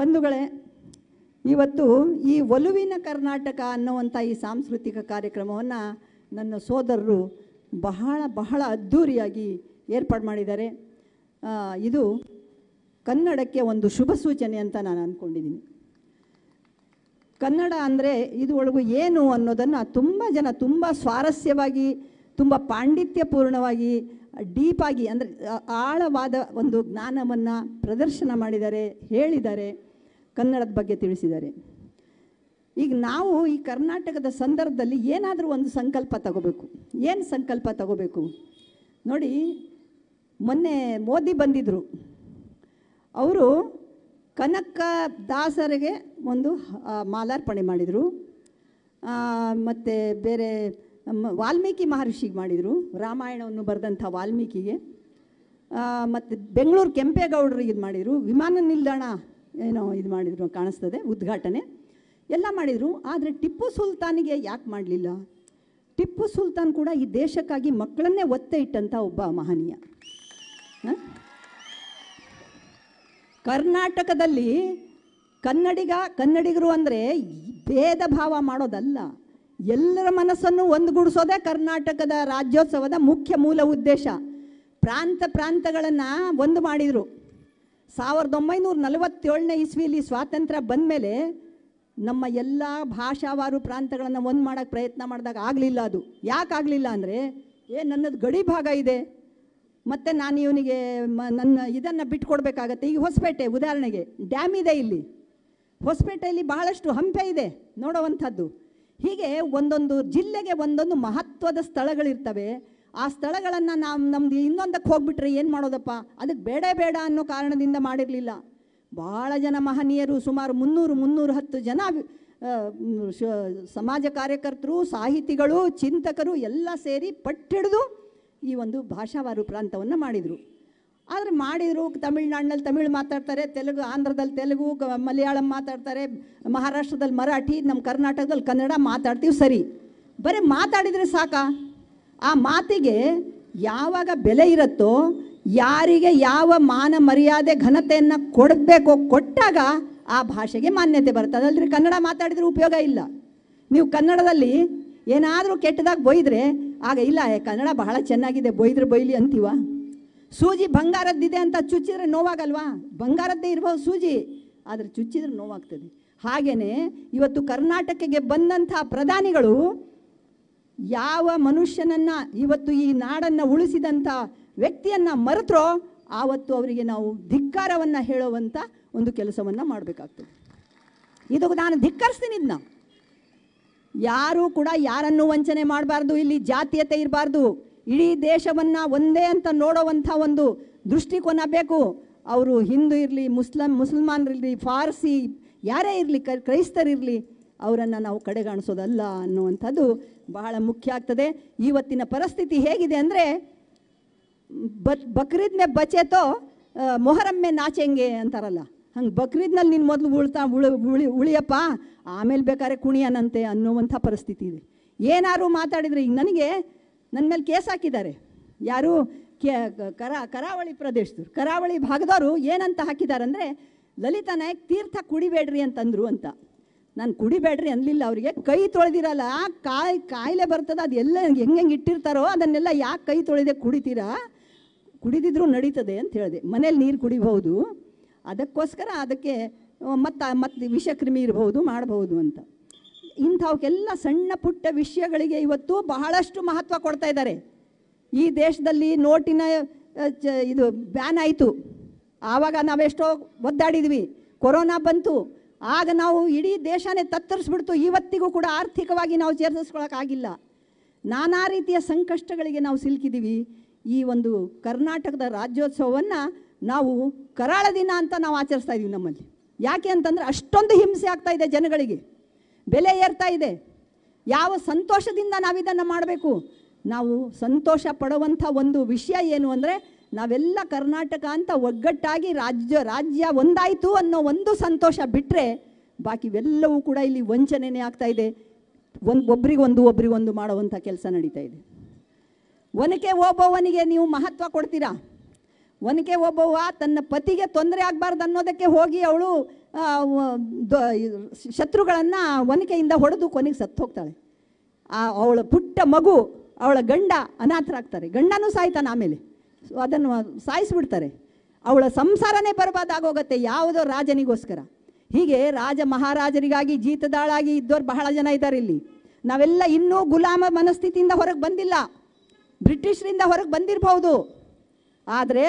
ಬಂಧುಗಳೇ ಇವತ್ತು ಈ ಒಲುವಿನ ಕರ್ನಾಟಕ ಅನ್ನುವಂಥ ಈ ಸಾಂಸ್ಕೃತಿಕ ಕಾರ್ಯಕ್ರಮವನ್ನು ನನ್ನ ಸೋದರರು ಬಹಳ ಬಹಳ ಅದ್ಧೂರಿಯಾಗಿ ಏರ್ಪಾಡು ಮಾಡಿದ್ದಾರೆ ಇದು ಕನ್ನಡಕ್ಕೆ ಒಂದು ಶುಭ ಸೂಚನೆ ಅಂತ ನಾನು ಅಂದ್ಕೊಂಡಿದ್ದೀನಿ ಕನ್ನಡ ಅಂದರೆ ಇದು ಏನು ಅನ್ನೋದನ್ನು ತುಂಬ ಜನ ತುಂಬ ಸ್ವಾರಸ್ಯವಾಗಿ ತುಂಬ ಪಾಂಡಿತ್ಯಪೂರ್ಣವಾಗಿ ಡೀಪಾಗಿ ಅಂದರೆ ಆಳವಾದ ಒಂದು ಜ್ಞಾನವನ್ನು ಪ್ರದರ್ಶನ ಮಾಡಿದ್ದಾರೆ ಹೇಳಿದ್ದಾರೆ ಕನ್ನಡದ ಬಗ್ಗೆ ತಿಳಿಸಿದ್ದಾರೆ ಈಗ ನಾವು ಈ ಕರ್ನಾಟಕದ ಸಂದರ್ಭದಲ್ಲಿ ಏನಾದರೂ ಒಂದು ಸಂಕಲ್ಪ ತಗೋಬೇಕು ಏನು ಸಂಕಲ್ಪ ತಗೋಬೇಕು ನೋಡಿ ಮೊನ್ನೆ ಮೋದಿ ಬಂದಿದ್ದರು ಅವರು ಕನಕ ದಾಸರಿಗೆ ಒಂದು ಮಾಲಾರ್ಪಣೆ ಮಾಡಿದರು ಮತ್ತು ಬೇರೆ ವಾಲ್ಮೀಕಿ ಮಹರ್ಷಿಗೆ ಮಾಡಿದರು ರಾಮಾಯಣವನ್ನು ಬರೆದಂಥ ವಾಲ್ಮೀಕಿಗೆ ಮತ್ತು ಬೆಂಗಳೂರು ಕೆಂಪೇಗೌಡರು ಇದು ಮಾಡಿದರು ವಿಮಾನ ನಿಲ್ದಾಣ ಏನೋ ಇದು ಮಾಡಿದರು ಕಾಣಿಸ್ತದೆ ಉದ್ಘಾಟನೆ ಎಲ್ಲ ಮಾಡಿದರು ಆದರೆ ಟಿಪ್ಪು ಸುಲ್ತಾನಿಗೆ ಯಾಕೆ ಮಾಡಲಿಲ್ಲ ಟಿಪ್ಪು ಸುಲ್ತಾನ್ ಕೂಡ ಈ ದೇಶಕ್ಕಾಗಿ ಮಕ್ಕಳನ್ನೇ ಒತ್ತೆ ಇಟ್ಟಂಥ ಒಬ್ಬ ಮಹನೀಯ ಕರ್ನಾಟಕದಲ್ಲಿ ಕನ್ನಡಿಗ ಕನ್ನಡಿಗರು ಅಂದರೆ ಭೇದ ಭಾವ ಮಾಡೋದಲ್ಲ ಎಲ್ಲರ ಮನಸ್ಸನ್ನು ಒಂದುಗೂಡಿಸೋದೇ ಕರ್ನಾಟಕದ ರಾಜ್ಯೋತ್ಸವದ ಮುಖ್ಯ ಮೂಲ ಉದ್ದೇಶ ಪ್ರಾಂತ ಪ್ರಾಂತಗಳನ್ನು ಒಂದು ಮಾಡಿದರು ಸಾವಿರದ ಒಂಬೈನೂರ ನಲವತ್ತೇಳನೇ ಇಸ್ವಿಯಲ್ಲಿ ಸ್ವಾತಂತ್ರ್ಯ ಬಂದ ಮೇಲೆ ನಮ್ಮ ಎಲ್ಲ ಭಾಷಾವಾರು ಪ್ರಾಂತಗಳನ್ನು ಒಂದು ಮಾಡೋಕ್ಕೆ ಪ್ರಯತ್ನ ಮಾಡಿದಾಗ ಆಗಲಿಲ್ಲ ಅದು ಯಾಕೆ ಆಗಲಿಲ್ಲ ಅಂದರೆ ಏ ನನ್ನದು ಗಡಿ ಭಾಗ ಇದೆ ಮತ್ತು ನಾನು ಇವನಿಗೆ ಮ ನನ್ನ ಇದನ್ನು ಬಿಟ್ಕೊಡ್ಬೇಕಾಗತ್ತೆ ಈಗ ಹೊಸಪೇಟೆ ಉದಾಹರಣೆಗೆ ಡ್ಯಾಮ್ ಇದೆ ಇಲ್ಲಿ ಹೊಸಪೇಟೆಯಲ್ಲಿ ಬಹಳಷ್ಟು ಹಂಪೆ ಇದೆ ನೋಡೋವಂಥದ್ದು ಹೀಗೆ ಒಂದೊಂದು ಜಿಲ್ಲೆಗೆ ಒಂದೊಂದು ಮಹತ್ವದ ಸ್ಥಳಗಳಿರ್ತವೆ ಆ ಸ್ಥಳಗಳನ್ನು ನಾವು ನಮ್ದು ಇನ್ನೊಂದಕ್ಕೆ ಹೋಗ್ಬಿಟ್ರೆ ಏನು ಮಾಡೋದಪ್ಪ ಅದಕ್ಕೆ ಬೇಡ ಬೇಡ ಅನ್ನೋ ಕಾರಣದಿಂದ ಮಾಡಿರಲಿಲ್ಲ ಭಾಳ ಜನ ಮಹನೀಯರು ಸುಮಾರು ಮುನ್ನೂರು ಮುನ್ನೂರು ಹತ್ತು ಜನ ಸಮಾಜ ಕಾರ್ಯಕರ್ತರು ಸಾಹಿತಿಗಳು ಚಿಂತಕರು ಎಲ್ಲ ಸೇರಿ ಪಟ್ಟಿಡಿದು ಈ ಒಂದು ಭಾಷಾವಾರು ಪ್ರಾಂತವನ್ನು ಮಾಡಿದರು ಆದರೆ ಮಾಡಿದರು ತಮಿಳ್ನಾಡಿನಲ್ಲಿ ತಮಿಳು ಮಾತಾಡ್ತಾರೆ ತೆಲುಗು ಆಂಧ್ರದಲ್ಲಿ ತೆಲುಗು ಮಲಯಾಳಂ ಮಾತಾಡ್ತಾರೆ ಮಹಾರಾಷ್ಟ್ರದಲ್ಲಿ ಮರಾಠಿ ನಮ್ಮ ಕರ್ನಾಟಕದಲ್ಲಿ ಕನ್ನಡ ಮಾತಾಡ್ತೀವಿ ಸರಿ ಬರೀ ಮಾತಾಡಿದರೆ ಸಾಕಾ ಆ ಮಾತಿಗೆ ಯಾವಾಗ ಬೆಲೆ ಇರುತ್ತೋ ಯಾರಿಗೆ ಯಾವ ಮಾನ ಮರ್ಯಾದೆ ಘನತೆಯನ್ನು ಕೊಡಬೇಕೋ ಕೊಟ್ಟಾಗ ಆ ಭಾಷೆಗೆ ಮಾನ್ಯತೆ ಬರುತ್ತೆ ಅದಲ್ಲದ್ರೆ ಕನ್ನಡ ಮಾತಾಡಿದರೆ ಉಪಯೋಗ ಇಲ್ಲ ನೀವು ಕನ್ನಡದಲ್ಲಿ ಏನಾದರೂ ಕೆಟ್ಟದಾಗ ಬೊಯ್ದರೆ ಆಗ ಇಲ್ಲ ಕನ್ನಡ ಬಹಳ ಚೆನ್ನಾಗಿದೆ ಬೊಯ್ದ್ರೆ ಬೊಯ್ಲಿ ಅಂತೀವ ಸೂಜಿ ಬಂಗಾರದ್ದಿದೆ ಅಂತ ಚುಚ್ಚಿದ್ರೆ ನೋವಾಗಲ್ವಾ ಬಂಗಾರದ್ದೇ ಇರ್ಬೋದು ಸೂಜಿ ಆದರೆ ಚುಚ್ಚಿದ್ರೆ ನೋವಾಗ್ತದೆ ಹಾಗೆಯೇ ಇವತ್ತು ಕರ್ನಾಟಕಕ್ಕೆ ಬಂದಂಥ ಪ್ರಧಾನಿಗಳು ಯಾವ ಮನುಷ್ಯನನ್ನು ಇವತ್ತು ಈ ನಾಡನ್ನು ಉಳಿಸಿದಂಥ ವ್ಯಕ್ತಿಯನ್ನು ಮರೆತರೋ ಆವತ್ತು ಅವರಿಗೆ ನಾವು ಧಿಕ್ಕಾರವನ್ನು ಹೇಳುವಂಥ ಒಂದು ಕೆಲಸವನ್ನು ಮಾಡಬೇಕಾಗ್ತದೆ ಇದು ನಾನು ಧಿಕ್ಕರಿಸ್ತೀನಿ ಇದನ್ನ ಯಾರೂ ಕೂಡ ಯಾರನ್ನು ವಂಚನೆ ಮಾಡಬಾರ್ದು ಇಲ್ಲಿ ಜಾತೀಯತೆ ಇರಬಾರ್ದು ಇಡೀ ದೇಶವನ್ನು ಒಂದೇ ಅಂತ ನೋಡೋವಂಥ ಒಂದು ದೃಷ್ಟಿಕೋನ ಬೇಕು ಅವರು ಹಿಂದೂ ಇರಲಿ ಮುಸ್ಲಿಂ ಮುಸಲ್ಮಾನರಿರಲಿ ಫಾರ್ಸಿ ಯಾರೇ ಇರಲಿ ಕ್ರೈಸ್ತರಿರಲಿ ಅವರನ್ನು ನಾವು ಕಡೆಗಾಣಿಸೋದಲ್ಲ ಅನ್ನುವಂಥದ್ದು ಬಹಳ ಮುಖ್ಯ ಆಗ್ತದೆ ಇವತ್ತಿನ ಪರಿಸ್ಥಿತಿ ಹೇಗಿದೆ ಅಂದರೆ ಬ ಬಕ್ರೀದ್ಮೆ ಬಚೇತೋ ಮೊಹರಮ್ಮೆ ನಾಚೆಂಗೆ ಅಂತಾರಲ್ಲ ಹಂಗೆ ಬಕ್ರೀದ್ನಲ್ಲಿ ನೀನು ಮೊದಲು ಉಳ್ತಾ ಉಳಿ ಉಳಿ ಉಳಿಯಪ್ಪ ಆಮೇಲೆ ಬೇಕಾದ್ರೆ ಕುಣಿಯನಂತೆ ಅನ್ನುವಂಥ ಪರಿಸ್ಥಿತಿ ಇದೆ ಏನಾದರೂ ಮಾತಾಡಿದರೆ ಈಗ ನನಗೆ ನನ್ನ ಮೇಲೆ ಕೇಸ್ ಹಾಕಿದ್ದಾರೆ ಯಾರು ಕೆ ಕರಾ ಕರಾವಳಿ ಪ್ರದೇಶದವ್ರು ಕರಾವಳಿ ಭಾಗದವರು ಏನಂತ ಹಾಕಿದ್ದಾರೆ ಅಂದರೆ ಲಲಿತಾ ನಾಯಕ್ ತೀರ್ಥ ಕುಡಿಬೇಡ್ರಿ ಅಂತಂದರು ಅಂತ ನಾನು ಕುಡಿಬೇಡ್ರಿ ಅನ್ನಲಿಲ್ಲ ಅವರಿಗೆ ಕೈ ತೊಳೆದಿರಲ್ಲ ಕಾಯಿ ಕಾಯಿಲೆ ಬರ್ತದೆ ಅದು ಎಲ್ಲ ಹೆಂಗೆ ಇಟ್ಟಿರ್ತಾರೋ ಅದನ್ನೆಲ್ಲ ಯಾಕೆ ಕೈ ತೊಳೆದೆ ಕುಡಿತೀರಾ ಕುಡಿದಿದ್ರೂ ನಡೀತದೆ ಅಂತ ಹೇಳಿದೆ ಮನೇಲಿ ನೀರು ಕುಡಿಬಹುದು ಅದಕ್ಕೋಸ್ಕರ ಅದಕ್ಕೆ ಮತ್ತು ಮತ್ತೆ ವಿಷಕ್ರಿಮಿ ಇರಬಹುದು ಮಾಡಬಹುದು ಅಂತ ಇಂಥವಕ್ಕೆಲ್ಲ ಸಣ್ಣ ಪುಟ್ಟ ವಿಷಯಗಳಿಗೆ ಇವತ್ತು ಬಹಳಷ್ಟು ಮಹತ್ವ ಕೊಡ್ತಾ ಇದ್ದಾರೆ ಈ ದೇಶದಲ್ಲಿ ನೋಟಿನ ಇದು ಬ್ಯಾನ್ ಆಯಿತು ಆವಾಗ ನಾವೆಷ್ಟೋ ಒದ್ದಾಡಿದ್ವಿ ಕೊರೋನಾ ಬಂತು ಆಗ ನಾವು ಇಡೀ ದೇಶನೇ ತತ್ತರಿಸ್ಬಿಡ್ತು ಇವತ್ತಿಗೂ ಕೂಡ ಆರ್ಥಿಕವಾಗಿ ನಾವು ಚೇತರಿಸ್ಕೊಳ್ಳೋಕ್ಕಾಗಿಲ್ಲ ನಾನಾ ರೀತಿಯ ಸಂಕಷ್ಟಗಳಿಗೆ ನಾವು ಸಿಲುಕಿದ್ದೀವಿ ಈ ಒಂದು ಕರ್ನಾಟಕದ ರಾಜ್ಯೋತ್ಸವವನ್ನು ನಾವು ಕರಾಳ ದಿನ ಅಂತ ನಾವು ಆಚರಿಸ್ತಾ ಇದ್ದೀವಿ ನಮ್ಮಲ್ಲಿ ಯಾಕೆ ಅಂತಂದರೆ ಅಷ್ಟೊಂದು ಹಿಂಸೆ ಆಗ್ತಾ ಇದೆ ಜನಗಳಿಗೆ ಬೆಲೆ ಏರ್ತಾ ಇದೆ ಯಾವ ಸಂತೋಷದಿಂದ ನಾವಿದನ್ನು ಮಾಡಬೇಕು ನಾವು ಸಂತೋಷ ಪಡುವಂಥ ಒಂದು ವಿಷಯ ಏನು ಅಂದರೆ ನಾವೆಲ್ಲ ಕರ್ನಾಟಕ ಅಂತ ಒಗ್ಗಟ್ಟಾಗಿ ರಾಜ್ಯ ರಾಜ್ಯ ಒಂದಾಯಿತು ಅನ್ನೋ ಒಂದು ಸಂತೋಷ ಬಿಟ್ಟರೆ ಬಾಕಿವೆಲ್ಲವೂ ಕೂಡ ಇಲ್ಲಿ ವಂಚನೆಯೇ ಆಗ್ತಾ ಇದೆ ಒಂದು ಒಬ್ರಿಗೊಂದು ಒಬ್ರಿಗೊಂದು ಮಾಡುವಂಥ ಕೆಲಸ ನಡೀತಾ ಇದೆ ಒನಕೆ ಒಬ್ಬವನಿಗೆ ನೀವು ಮಹತ್ವ ಕೊಡ್ತೀರಾ ಒನಕೆ ಒಬ್ಬವ ತನ್ನ ಪತಿಗೆ ತೊಂದರೆ ಆಗಬಾರ್ದು ಅನ್ನೋದಕ್ಕೆ ಹೋಗಿ ಅವಳು ಶತ್ರುಗಳನ್ನು ಒನಕೆಯಿಂದ ಹೊಡೆದು ಕೊನೆಗೆ ಸತ್ತು ಹೋಗ್ತಾಳೆ ಆ ಅವಳ ಪುಟ್ಟ ಮಗು ಅವಳ ಗಂಡ ಅನಾಥರಾಗ್ತಾರೆ ಗಂಡನೂ ಸಾಯ್ತಾನೆ ಆಮೇಲೆ ಅದನ್ನು ಸಾಯಿಸಿಬಿಡ್ತಾರೆ ಅವಳ ಸಂಸಾರನೇ ಬರಬಾದಾಗೋಗತ್ತೆ ಯಾವುದೋ ರಾಜನಿಗೋಸ್ಕರ ಹೀಗೆ ರಾಜ ಮಹಾರಾಜರಿಗಾಗಿ ಜೀತದಾಳಾಗಿ ಇದ್ದವರು ಬಹಳ ಜನ ಇದ್ದಾರೆ ಇಲ್ಲಿ ನಾವೆಲ್ಲ ಇನ್ನೂ ಗುಲಾಮ ಮನಸ್ಥಿತಿಯಿಂದ ಹೊರಗೆ ಬಂದಿಲ್ಲ ಬ್ರಿಟಿಷರಿಂದ ಹೊರಗೆ ಬಂದಿರಬಹುದು ಆದರೆ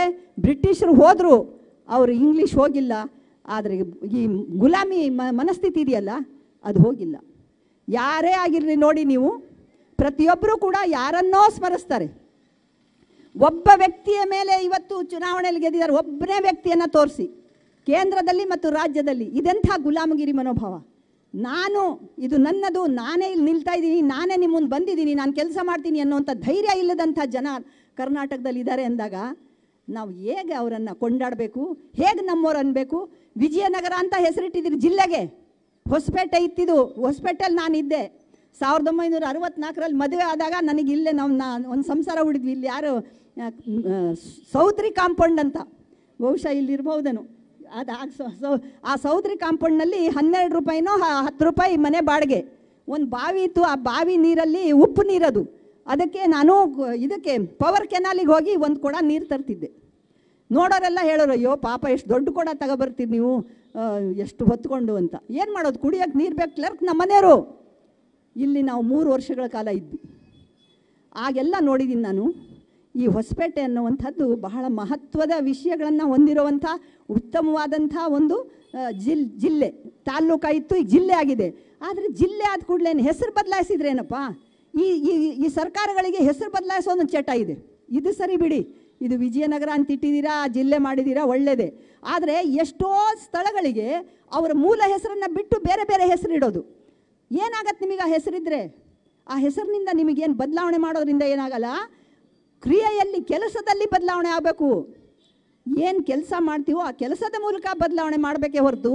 ಬ್ರಿಟಿಷರು ಹೋದರು ಅವರು ಇಂಗ್ಲೀಷ್ ಹೋಗಿಲ್ಲ ಆದರೆ ಈ ಗುಲಾಮಿ ಮನಸ್ಥಿತಿ ಇದೆಯಲ್ಲ ಅದು ಹೋಗಿಲ್ಲ ಯಾರೇ ಆಗಿರಲಿ ನೋಡಿ ನೀವು ಪ್ರತಿಯೊಬ್ಬರೂ ಕೂಡ ಯಾರನ್ನೋ ಸ್ಮರಿಸ್ತಾರೆ ಒಬ್ಬ ವ್ಯಕ್ತಿಯ ಮೇಲೆ ಇವತ್ತು ಚುನಾವಣೆಯಲ್ಲಿ ಗೆದ್ದಿದ್ದಾರೆ ಒಬ್ಬನೇ ವ್ಯಕ್ತಿಯನ್ನು ತೋರಿಸಿ ಕೇಂದ್ರದಲ್ಲಿ ಮತ್ತು ರಾಜ್ಯದಲ್ಲಿ ಇದೆಂಥ ಗುಲಾಮಗಿರಿ ಮನೋಭಾವ ನಾನು ಇದು ನನ್ನದು ನಾನೇ ಇಲ್ಲಿ ನಿಲ್ತಾ ಇದ್ದೀನಿ ನಾನೇ ನಿಮ್ಮ ಮುಂದೆ ಬಂದಿದ್ದೀನಿ ನಾನು ಕೆಲಸ ಮಾಡ್ತೀನಿ ಅನ್ನೋಂಥ ಧೈರ್ಯ ಇಲ್ಲದಂಥ ಜನ ಕರ್ನಾಟಕದಲ್ಲಿ ಇದ್ದಾರೆ ಅಂದಾಗ ನಾವು ಹೇಗೆ ಅವರನ್ನು ಕೊಂಡಾಡಬೇಕು ಹೇಗೆ ನಮ್ಮವ್ರು ಅನ್ನಬೇಕು ವಿಜಯನಗರ ಅಂತ ಹೆಸರಿಟ್ಟಿದ್ದೀರಿ ಜಿಲ್ಲೆಗೆ ಹೊಸಪೇಟೆ ಇತ್ತಿದ್ದು ಹೊಸಪೇಟೆಯಲ್ಲಿ ನಾನಿದ್ದೆ ಸಾವಿರದ ಒಂಬೈನೂರ ಅರವತ್ನಾಲ್ಕರಲ್ಲಿ ಮದುವೆ ಆದಾಗ ನನಗೆ ಇಲ್ಲೇ ನಾವು ನಾ ಒಂದು ಸಂಸಾರ ಹುಡಿದ್ವಿ ಇಲ್ಲಿ ಯಾರು ಸೌದ್ರಿ ಕಾಂಪೌಂಡ್ ಅಂತ ಬಹುಶಃ ಇಲ್ಲಿರ್ಬೋದನು ಅದು ಸೌ ಆ ಸೌದ್ರಿ ಕಾಂಪೌಂಡ್ನಲ್ಲಿ ಹನ್ನೆರಡು ರೂಪಾಯಿನೋ ಹತ್ತು ರೂಪಾಯಿ ಮನೆ ಬಾಡಿಗೆ ಒಂದು ಬಾವಿ ಇತ್ತು ಆ ಬಾವಿ ನೀರಲ್ಲಿ ಉಪ್ಪು ನೀರದು ಅದಕ್ಕೆ ನಾನು ಇದಕ್ಕೆ ಪವರ್ ಕೆನಾಲಿಗೆ ಹೋಗಿ ಒಂದು ಕೊಡ ನೀರು ತರ್ತಿದ್ದೆ ನೋಡೋರೆಲ್ಲ ಹೇಳೋರು ಅಯ್ಯೋ ಪಾಪ ಎಷ್ಟು ದೊಡ್ಡ ಕೂಡ ತಗೊಬರ್ತೀರಿ ನೀವು ಎಷ್ಟು ಹೊತ್ಕೊಂಡು ಅಂತ ಏನು ಮಾಡೋದು ಕುಡಿಯೋಕ್ಕೆ ನೀರು ಬೇಕು ಕ್ಲರ್ಕ್ ನಮ್ಮ ಮನೆಯವರು ಇಲ್ಲಿ ನಾವು ಮೂರು ವರ್ಷಗಳ ಕಾಲ ಇದ್ವಿ ಆಗೆಲ್ಲ ನೋಡಿದ್ದೀನಿ ನಾನು ಈ ಹೊಸಪೇಟೆ ಅನ್ನುವಂಥದ್ದು ಬಹಳ ಮಹತ್ವದ ವಿಷಯಗಳನ್ನು ಹೊಂದಿರುವಂಥ ಉತ್ತಮವಾದಂಥ ಒಂದು ಜಿಲ್ ಜಿಲ್ಲೆ ಇತ್ತು ಈ ಜಿಲ್ಲೆ ಆಗಿದೆ ಆದರೆ ಜಿಲ್ಲೆ ಆದ ಕೂಡಲೇ ಹೆಸರು ಬದಲಾಯಿಸಿದ್ರೇನಪ್ಪ ಈ ಈ ಸರ್ಕಾರಗಳಿಗೆ ಹೆಸರು ಬದಲಾಯಿಸೋ ಒಂದು ಚಟ ಇದೆ ಇದು ಸರಿ ಬಿಡಿ ಇದು ವಿಜಯನಗರ ಅಂತ ಇಟ್ಟಿದ್ದೀರಾ ಜಿಲ್ಲೆ ಮಾಡಿದ್ದೀರಾ ಒಳ್ಳೆಯದೇ ಆದರೆ ಎಷ್ಟೋ ಸ್ಥಳಗಳಿಗೆ ಅವರ ಮೂಲ ಹೆಸರನ್ನು ಬಿಟ್ಟು ಬೇರೆ ಬೇರೆ ಹೆಸರಿಡೋದು ಏನಾಗತ್ತೆ ನಿಮಗೆ ಆ ಹೆಸರಿದ್ದರೆ ಆ ಹೆಸರಿನಿಂದ ನಿಮಗೇನು ಬದಲಾವಣೆ ಮಾಡೋದ್ರಿಂದ ಏನಾಗಲ್ಲ ಕ್ರಿಯೆಯಲ್ಲಿ ಕೆಲಸದಲ್ಲಿ ಬದಲಾವಣೆ ಆಗಬೇಕು ಏನು ಕೆಲಸ ಮಾಡ್ತೀವೋ ಆ ಕೆಲಸದ ಮೂಲಕ ಬದಲಾವಣೆ ಮಾಡಬೇಕೇ ಹೊರತು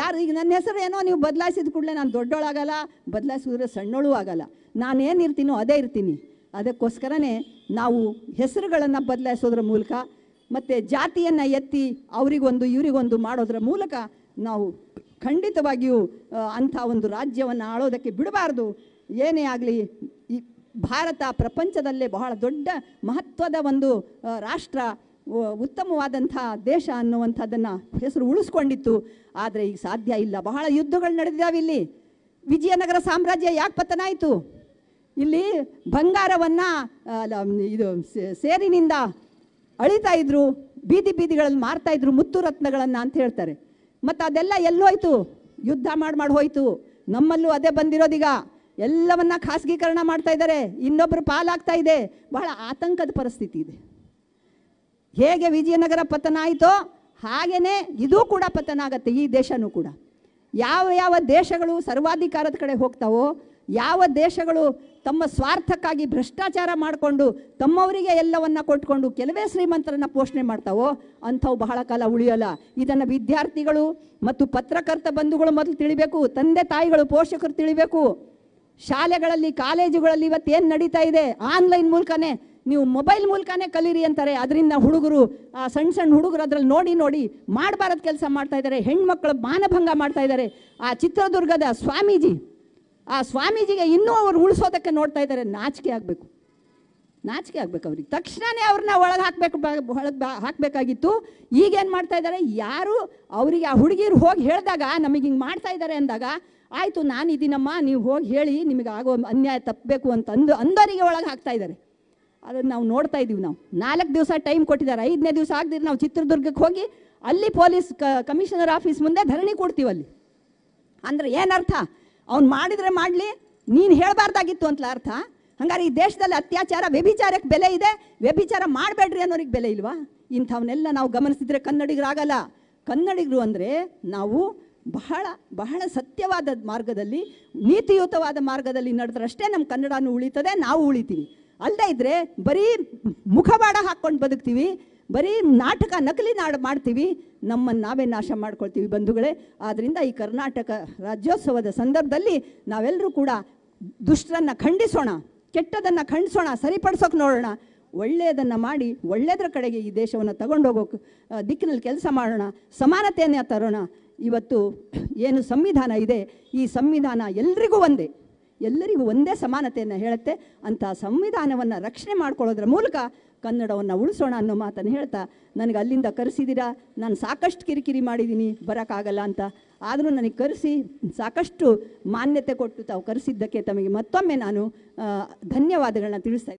ಯಾರು ಈಗ ನನ್ನ ಹೆಸರು ಏನೋ ನೀವು ಬದಲಾಯಿಸಿದ ಕೂಡಲೇ ನಾನು ದೊಡ್ಡೋಳಾಗಲ್ಲ ಬದಲಾಯಿಸಿದ್ರೆ ಸಣ್ಣೋಳು ಆಗಲ್ಲ ಇರ್ತೀನೋ ಅದೇ ಇರ್ತೀನಿ ಅದಕ್ಕೋಸ್ಕರನೇ ನಾವು ಹೆಸರುಗಳನ್ನು ಬದಲಾಯಿಸೋದ್ರ ಮೂಲಕ ಮತ್ತು ಜಾತಿಯನ್ನು ಎತ್ತಿ ಅವರಿಗೊಂದು ಇವರಿಗೊಂದು ಮಾಡೋದ್ರ ಮೂಲಕ ನಾವು ಖಂಡಿತವಾಗಿಯೂ ಅಂಥ ಒಂದು ರಾಜ್ಯವನ್ನು ಆಳೋದಕ್ಕೆ ಬಿಡಬಾರ್ದು ಏನೇ ಆಗಲಿ ಈ ಭಾರತ ಪ್ರಪಂಚದಲ್ಲೇ ಬಹಳ ದೊಡ್ಡ ಮಹತ್ವದ ಒಂದು ರಾಷ್ಟ್ರ ಉತ್ತಮವಾದಂಥ ದೇಶ ಅನ್ನುವಂಥದ್ದನ್ನು ಹೆಸರು ಉಳಿಸ್ಕೊಂಡಿತ್ತು ಆದರೆ ಈಗ ಸಾಧ್ಯ ಇಲ್ಲ ಬಹಳ ಯುದ್ಧಗಳು ನಡೆದಿದ್ದಾವೆ ಇಲ್ಲಿ ವಿಜಯನಗರ ಸಾಮ್ರಾಜ್ಯ ಯಾಕೆ ಆಯಿತು ಇಲ್ಲಿ ಬಂಗಾರವನ್ನು ಇದು ಸೇರಿನಿಂದ ಅಳಿತಾ ಇದ್ರು ಬೀದಿ ಬೀದಿಗಳಲ್ಲಿ ಮಾರ್ತಾ ಇದ್ರು ಮುತ್ತು ರತ್ನಗಳನ್ನು ಅಂತ ಹೇಳ್ತಾರೆ ಮತ್ತು ಅದೆಲ್ಲ ಎಲ್ಲೋಯ್ತು ಯುದ್ಧ ಮಾಡಿ ಮಾಡಿ ಹೋಯ್ತು ನಮ್ಮಲ್ಲೂ ಅದೇ ಬಂದಿರೋದೀಗ ಎಲ್ಲವನ್ನ ಖಾಸಗೀಕರಣ ಮಾಡ್ತಾ ಇದ್ದಾರೆ ಇನ್ನೊಬ್ಬರು ಪಾಲಾಗ್ತಾ ಇದೆ ಬಹಳ ಆತಂಕದ ಪರಿಸ್ಥಿತಿ ಇದೆ ಹೇಗೆ ವಿಜಯನಗರ ಪತನ ಆಯಿತೋ ಹಾಗೆಯೇ ಇದೂ ಕೂಡ ಪತನ ಆಗುತ್ತೆ ಈ ದೇಶನೂ ಕೂಡ ಯಾವ ಯಾವ ದೇಶಗಳು ಸರ್ವಾಧಿಕಾರದ ಕಡೆ ಹೋಗ್ತಾವೋ ಯಾವ ದೇಶಗಳು ತಮ್ಮ ಸ್ವಾರ್ಥಕ್ಕಾಗಿ ಭ್ರಷ್ಟಾಚಾರ ಮಾಡಿಕೊಂಡು ತಮ್ಮವರಿಗೆ ಎಲ್ಲವನ್ನು ಕೊಟ್ಕೊಂಡು ಕೆಲವೇ ಶ್ರೀಮಂತರನ್ನ ಪೋಷಣೆ ಮಾಡ್ತಾವೋ ಅಂಥವು ಬಹಳ ಕಾಲ ಉಳಿಯೋಲ್ಲ ಇದನ್ನು ವಿದ್ಯಾರ್ಥಿಗಳು ಮತ್ತು ಪತ್ರಕರ್ತ ಬಂಧುಗಳು ಮೊದಲು ತಿಳಿಬೇಕು ತಂದೆ ತಾಯಿಗಳು ಪೋಷಕರು ತಿಳಿಬೇಕು ಶಾಲೆಗಳಲ್ಲಿ ಕಾಲೇಜುಗಳಲ್ಲಿ ಇವತ್ತೇನು ನಡೀತಾ ಇದೆ ಆನ್ಲೈನ್ ಮೂಲಕನೇ ನೀವು ಮೊಬೈಲ್ ಮೂಲಕನೇ ಕಲೀರಿ ಅಂತಾರೆ ಅದರಿಂದ ಹುಡುಗರು ಆ ಸಣ್ಣ ಸಣ್ಣ ಹುಡುಗರು ಅದರಲ್ಲಿ ನೋಡಿ ನೋಡಿ ಮಾಡಬಾರದು ಕೆಲಸ ಮಾಡ್ತಾ ಇದ್ದಾರೆ ಹೆಣ್ಮಕ್ಳು ಮಾನಭಂಗ ಮಾಡ್ತಾ ಇದ್ದಾರೆ ಆ ಚಿತ್ರದುರ್ಗದ ಸ್ವಾಮೀಜಿ ಆ ಸ್ವಾಮೀಜಿಗೆ ಇನ್ನೂ ಅವರು ಉಳಿಸೋದಕ್ಕೆ ನೋಡ್ತಾ ಇದ್ದಾರೆ ನಾಚಿಕೆ ಆಗಬೇಕು ನಾಚಿಕೆ ಆಗಬೇಕು ಅವ್ರಿಗೆ ತಕ್ಷಣವೇ ಅವ್ರನ್ನ ಒಳಗೆ ಹಾಕಬೇಕು ಒಳಗೆ ಹಾಕಬೇಕಾಗಿತ್ತು ಈಗೇನು ಮಾಡ್ತಾ ಇದ್ದಾರೆ ಯಾರು ಅವರಿಗೆ ಆ ಹುಡುಗಿರು ಹೋಗಿ ಹೇಳಿದಾಗ ನಮಗೆ ಹಿಂಗೆ ಮಾಡ್ತಾ ಇದ್ದಾರೆ ಅಂದಾಗ ಆಯಿತು ನಾನು ಇದೀನಮ್ಮ ನೀವು ಹೋಗಿ ಹೇಳಿ ನಿಮಗೆ ಆಗೋ ಅನ್ಯಾಯ ತಪ್ಪಬೇಕು ಅಂತ ಅಂದು ಅಂದವರಿಗೆ ಒಳಗೆ ಹಾಕ್ತಾ ಇದ್ದಾರೆ ಅದನ್ನು ನಾವು ನೋಡ್ತಾ ಇದ್ದೀವಿ ನಾವು ನಾಲ್ಕು ದಿವಸ ಟೈಮ್ ಕೊಟ್ಟಿದ್ದಾರೆ ಐದನೇ ದಿವಸ ಆಗದಿದ್ರೆ ನಾವು ಚಿತ್ರದುರ್ಗಕ್ಕೆ ಹೋಗಿ ಅಲ್ಲಿ ಪೊಲೀಸ್ ಕಮಿಷನರ್ ಆಫೀಸ್ ಮುಂದೆ ಧರಣಿ ಕೊಡ್ತೀವಲ್ಲಿ ಅಲ್ಲಿ ಅಂದರೆ ಏನರ್ಥ ಅವ್ನು ಮಾಡಿದರೆ ಮಾಡಲಿ ನೀನು ಹೇಳಬಾರ್ದಾಗಿತ್ತು ಅಂತಲ ಅರ್ಥ ಹಂಗಾರೆ ಈ ದೇಶದಲ್ಲಿ ಅತ್ಯಾಚಾರ ವ್ಯಭಿಚಾರಕ್ಕೆ ಬೆಲೆ ಇದೆ ವ್ಯಭಿಚಾರ ಮಾಡಬೇಡ್ರಿ ಅನ್ನೋರಿಗೆ ಬೆಲೆ ಇಲ್ವಾ ಇಂಥವನ್ನೆಲ್ಲ ನಾವು ಗಮನಿಸಿದರೆ ಕನ್ನಡಿಗರಾಗಲ್ಲ ಕನ್ನಡಿಗರು ಅಂದರೆ ನಾವು ಬಹಳ ಬಹಳ ಸತ್ಯವಾದ ಮಾರ್ಗದಲ್ಲಿ ನೀತಿಯುತವಾದ ಮಾರ್ಗದಲ್ಲಿ ನಡೆದ್ರಷ್ಟೇ ನಮ್ಮ ಕನ್ನಡನೂ ಉಳಿತದೆ ನಾವು ಉಳಿತೀವಿ ಅಲ್ಲದೇ ಇದ್ದರೆ ಬರೀ ಮುಖಬಾಡ ಹಾಕ್ಕೊಂಡು ಬದುಕ್ತೀವಿ ಬರೀ ನಾಟಕ ನಕಲಿ ನಾಡು ಮಾಡ್ತೀವಿ ನಮ್ಮನ್ನು ನಾವೇ ನಾಶ ಮಾಡ್ಕೊಳ್ತೀವಿ ಬಂಧುಗಳೇ ಆದ್ದರಿಂದ ಈ ಕರ್ನಾಟಕ ರಾಜ್ಯೋತ್ಸವದ ಸಂದರ್ಭದಲ್ಲಿ ನಾವೆಲ್ಲರೂ ಕೂಡ ದುಷ್ಟರನ್ನು ಖಂಡಿಸೋಣ ಕೆಟ್ಟದನ್ನು ಖಂಡಿಸೋಣ ಸರಿಪಡಿಸೋಕೆ ನೋಡೋಣ ಒಳ್ಳೆಯದನ್ನು ಮಾಡಿ ಒಳ್ಳೆಯದರ ಕಡೆಗೆ ಈ ದೇಶವನ್ನು ತಗೊಂಡೋಗೋಕೆ ದಿಕ್ಕಿನಲ್ಲಿ ಕೆಲಸ ಮಾಡೋಣ ಸಮಾನತೆಯನ್ನು ತರೋಣ ಇವತ್ತು ಏನು ಸಂವಿಧಾನ ಇದೆ ಈ ಸಂವಿಧಾನ ಎಲ್ರಿಗೂ ಒಂದೇ ಎಲ್ಲರಿಗೂ ಒಂದೇ ಸಮಾನತೆಯನ್ನು ಹೇಳುತ್ತೆ ಅಂಥ ಸಂವಿಧಾನವನ್ನು ರಕ್ಷಣೆ ಮಾಡ್ಕೊಳ್ಳೋದ್ರ ಮೂಲಕ ಕನ್ನಡವನ್ನು ಉಳಿಸೋಣ ಅನ್ನೋ ಮಾತನ್ನು ಹೇಳ್ತಾ ನನಗೆ ಅಲ್ಲಿಂದ ಕರೆಸಿದ್ದೀರಾ ನಾನು ಸಾಕಷ್ಟು ಕಿರಿಕಿರಿ ಮಾಡಿದ್ದೀನಿ ಬರೋಕ್ಕಾಗಲ್ಲ ಅಂತ ಆದರೂ ನನಗೆ ಕರೆಸಿ ಸಾಕಷ್ಟು ಮಾನ್ಯತೆ ಕೊಟ್ಟು ತಾವು ಕರೆಸಿದ್ದಕ್ಕೆ ತಮಗೆ ಮತ್ತೊಮ್ಮೆ ನಾನು ಧನ್ಯವಾದಗಳನ್ನ ತಿಳಿಸ್ತಾ